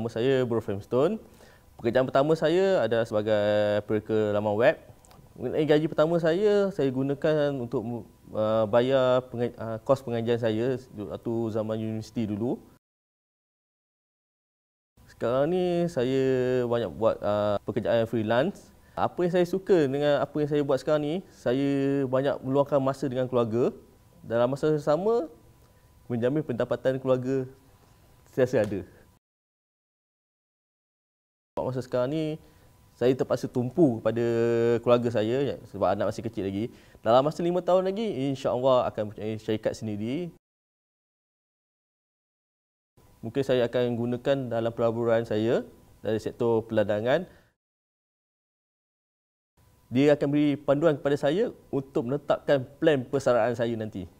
Nama saya Bro Framestone. Pekerjaan pertama saya adalah sebagai pereka laman web. Mengenai gaji pertama saya, saya gunakan untuk uh, bayar uh, kos pengajian saya waktu zaman universiti dulu. Sekarang ni saya banyak buat uh, pekerjaan freelance. Apa yang saya suka dengan apa yang saya buat sekarang ni, saya banyak meluangkan masa dengan keluarga. Dalam masa yang sama, menjamin pendapatan keluarga saya ada masa sekarang ni saya terpaksa tumpu pada keluarga saya ya, sebab anak masih kecil lagi. Dalam masa lima tahun lagi, insya-Allah akan punya syarikat sendiri. Mungkin saya akan gunakan dalam pelaburan saya dari sektor peladangan. Dia akan beri panduan kepada saya untuk menetapkan plan persaraan saya nanti.